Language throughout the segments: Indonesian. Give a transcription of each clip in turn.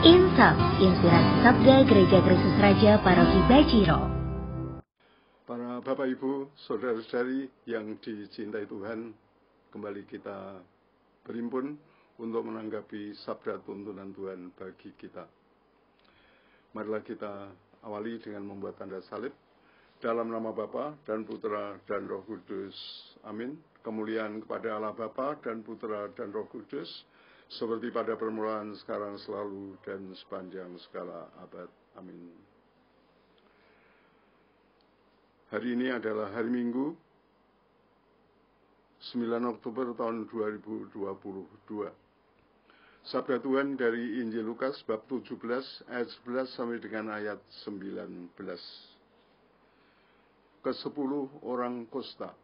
Insaf, inspirasi sabda Gereja Kristus Raja Paroki Bajiro. Para Bapak Ibu, Saudara-saudari yang dicintai Tuhan, kembali kita berimpun untuk menanggapi sabda tuntunan Tuhan bagi kita. Marilah kita awali dengan membuat tanda salib dalam nama Bapa dan Putra dan Roh Kudus. Amin kemuliaan kepada Allah Bapa dan Putra dan Roh Kudus, seperti pada permulaan, sekarang, selalu, dan sepanjang segala abad. Amin. Hari ini adalah hari Minggu, 9 Oktober tahun 2022. Sabda Tuhan dari Injil Lukas bab 17 ayat 11 sampai dengan ayat 19. Kesepuluh orang Kosta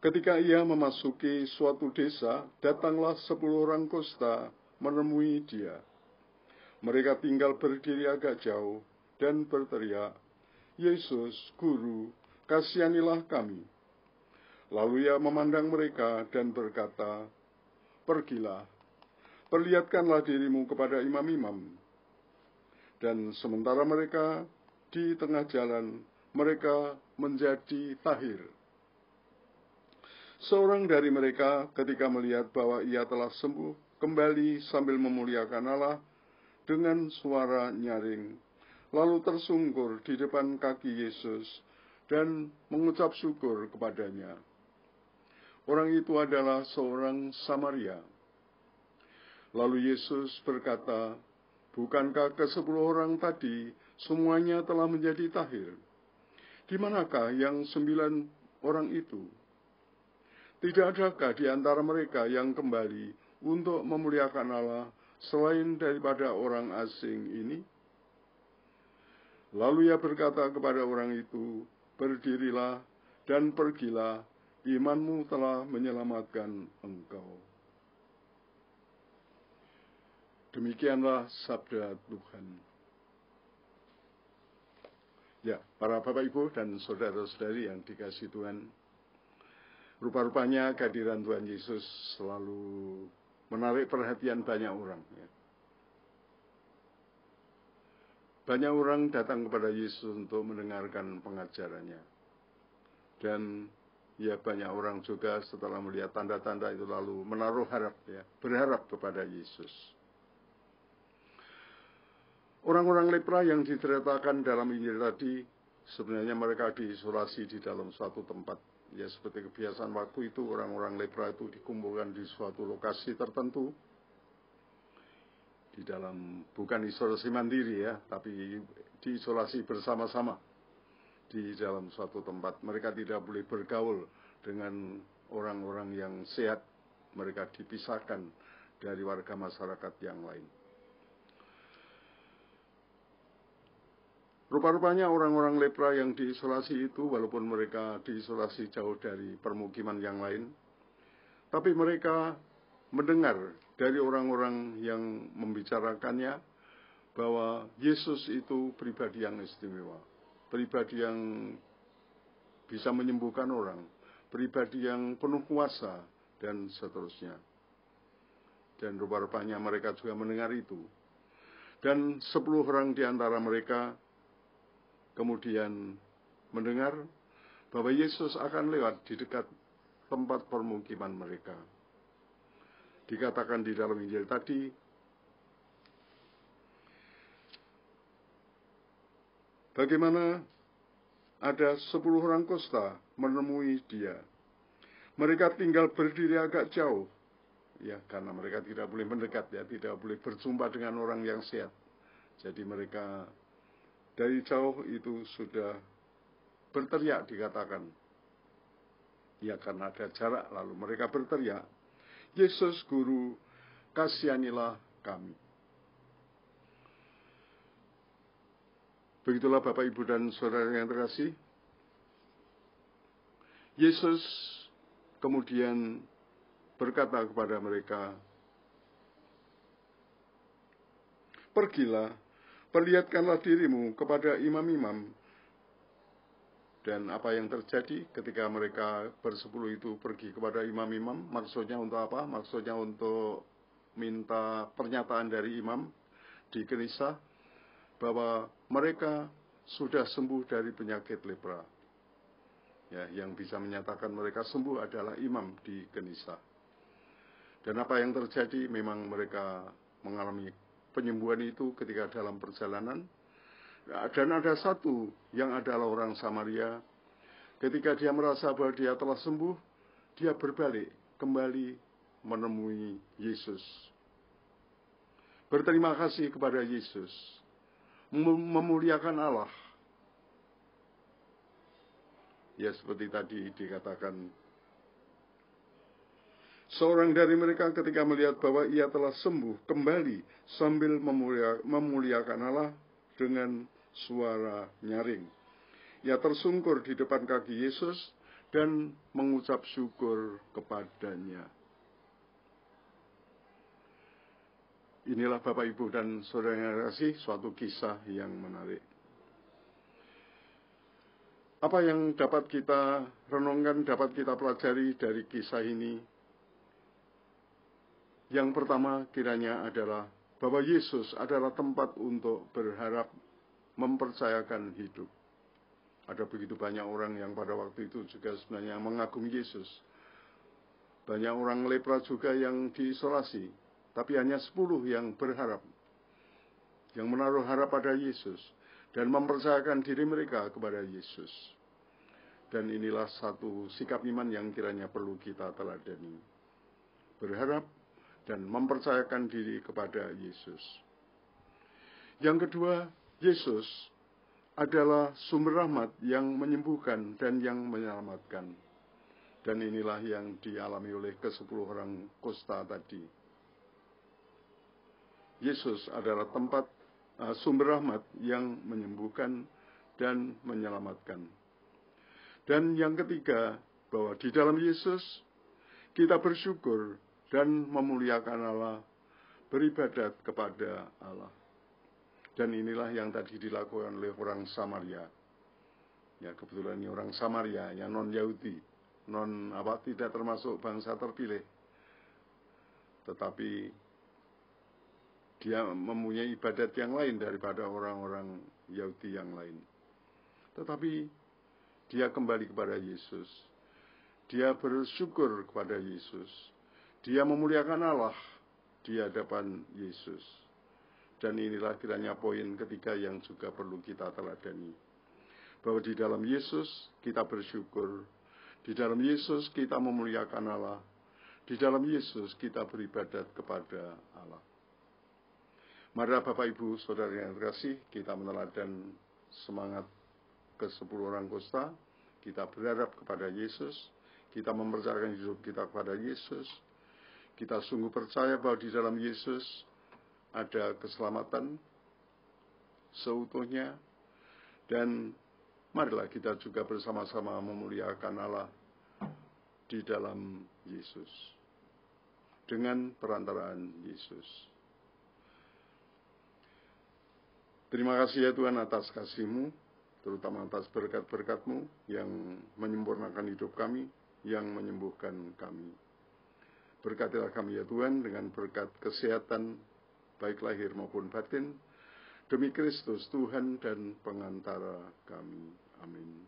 Ketika ia memasuki suatu desa, datanglah sepuluh orang kusta menemui dia. Mereka tinggal berdiri agak jauh dan berteriak, Yesus, Guru, kasihanilah kami. Lalu ia memandang mereka dan berkata, Pergilah, perlihatkanlah dirimu kepada imam-imam. Dan sementara mereka di tengah jalan, mereka menjadi tahir. Seorang dari mereka ketika melihat bahwa ia telah sembuh, kembali sambil memuliakan Allah dengan suara nyaring, lalu tersungkur di depan kaki Yesus dan mengucap syukur kepadanya. Orang itu adalah seorang Samaria. Lalu Yesus berkata, Bukankah ke sepuluh orang tadi semuanya telah menjadi tahir? Di manakah yang sembilan orang itu?' Tidak adakah di antara mereka yang kembali untuk memuliakan Allah selain daripada orang asing ini? Lalu ia berkata kepada orang itu, Berdirilah dan pergilah, imanmu telah menyelamatkan engkau. Demikianlah sabda Tuhan. Ya, para Bapak Ibu dan saudara-saudari yang dikasih Tuhan, Rupa-rupanya kehadiran Tuhan Yesus selalu menarik perhatian banyak orang. Ya. Banyak orang datang kepada Yesus untuk mendengarkan pengajarannya. Dan ya banyak orang juga setelah melihat tanda-tanda itu lalu menaruh harap ya, berharap kepada Yesus. Orang-orang lepra yang diceritakan dalam Injil tadi sebenarnya mereka diisolasi di dalam suatu tempat ya seperti kebiasaan waktu itu orang-orang lepra itu dikumpulkan di suatu lokasi tertentu di dalam bukan isolasi mandiri ya, tapi diisolasi bersama-sama di dalam suatu tempat. Mereka tidak boleh bergaul dengan orang-orang yang sehat. Mereka dipisahkan dari warga masyarakat yang lain. Rupa-rupanya orang-orang lepra yang diisolasi itu, walaupun mereka diisolasi jauh dari permukiman yang lain, tapi mereka mendengar dari orang-orang yang membicarakannya bahwa Yesus itu pribadi yang istimewa, pribadi yang bisa menyembuhkan orang, pribadi yang penuh kuasa, dan seterusnya. Dan rupa-rupanya mereka juga mendengar itu. Dan sepuluh orang di antara mereka kemudian mendengar bahwa Yesus akan lewat di dekat tempat permukiman mereka. Dikatakan di dalam Injil tadi, bagaimana ada sepuluh orang kosta menemui dia. Mereka tinggal berdiri agak jauh, ya karena mereka tidak boleh mendekat, ya tidak boleh berjumpa dengan orang yang sehat. Jadi mereka dari jauh itu sudah berteriak dikatakan. Ya karena ada jarak lalu mereka berteriak, Yesus Guru, kasihanilah kami. Begitulah Bapak Ibu dan Saudara yang terkasih. Yesus kemudian berkata kepada mereka, Pergilah Perlihatkanlah dirimu kepada imam-imam dan apa yang terjadi ketika mereka bersepuluh itu pergi kepada imam-imam maksudnya untuk apa maksudnya untuk minta pernyataan dari imam di Kenisa bahwa mereka sudah sembuh dari penyakit lepra ya yang bisa menyatakan mereka sembuh adalah imam di Kenisa dan apa yang terjadi memang mereka mengalami penyembuhan itu ketika dalam perjalanan. Nah, dan ada satu yang adalah orang Samaria. Ketika dia merasa bahwa dia telah sembuh, dia berbalik kembali menemui Yesus. Berterima kasih kepada Yesus. Memuliakan Allah. Ya seperti tadi dikatakan Seorang dari mereka ketika melihat bahwa ia telah sembuh kembali sambil memuliakan Allah dengan suara nyaring. Ia tersungkur di depan kaki Yesus dan mengucap syukur kepadanya. Inilah Bapak Ibu dan Saudara yang kasih suatu kisah yang menarik. Apa yang dapat kita renungkan, dapat kita pelajari dari kisah ini yang pertama kiranya adalah bahwa Yesus adalah tempat untuk berharap mempercayakan hidup. Ada begitu banyak orang yang pada waktu itu juga sebenarnya mengagumi Yesus. Banyak orang lepra juga yang diisolasi, tapi hanya sepuluh yang berharap. Yang menaruh harap pada Yesus dan mempercayakan diri mereka kepada Yesus. Dan inilah satu sikap iman yang kiranya perlu kita teladani. Berharap dan mempercayakan diri kepada Yesus. Yang kedua, Yesus adalah sumber rahmat yang menyembuhkan dan yang menyelamatkan. Dan inilah yang dialami oleh kesepuluh orang kusta tadi. Yesus adalah tempat uh, sumber rahmat yang menyembuhkan dan menyelamatkan. Dan yang ketiga, bahwa di dalam Yesus kita bersyukur dan memuliakan Allah, beribadat kepada Allah. Dan inilah yang tadi dilakukan oleh orang Samaria. Ya kebetulan ini orang Samaria, yang non Yahudi, non apa tidak termasuk bangsa terpilih. Tetapi dia mempunyai ibadat yang lain daripada orang-orang Yahudi yang lain. Tetapi dia kembali kepada Yesus. Dia bersyukur kepada Yesus dia memuliakan Allah di hadapan Yesus. Dan inilah kiranya poin ketiga yang juga perlu kita teladani. Bahwa di dalam Yesus kita bersyukur. Di dalam Yesus kita memuliakan Allah. Di dalam Yesus kita beribadat kepada Allah. Mari Bapak Ibu Saudara yang terkasih, kita meneladan semangat ke sepuluh orang kosta, kita berharap kepada Yesus, kita mempercayakan hidup kita kepada Yesus, kita sungguh percaya bahwa di dalam Yesus ada keselamatan seutuhnya. Dan marilah kita juga bersama-sama memuliakan Allah di dalam Yesus. Dengan perantaraan Yesus. Terima kasih ya Tuhan atas kasih-Mu, terutama atas berkat-berkat-Mu yang menyempurnakan hidup kami, yang menyembuhkan kami. Berkatilah kami ya Tuhan dengan berkat kesehatan baik lahir maupun batin. Demi Kristus Tuhan dan pengantara kami. Amin.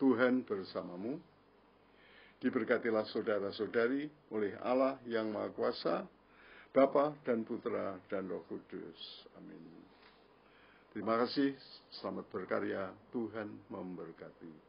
Tuhan bersamamu. Diberkatilah saudara-saudari oleh Allah yang Maha Kuasa, Bapa dan Putra dan Roh Kudus. Amin. Terima kasih, selamat berkarya, Tuhan memberkati.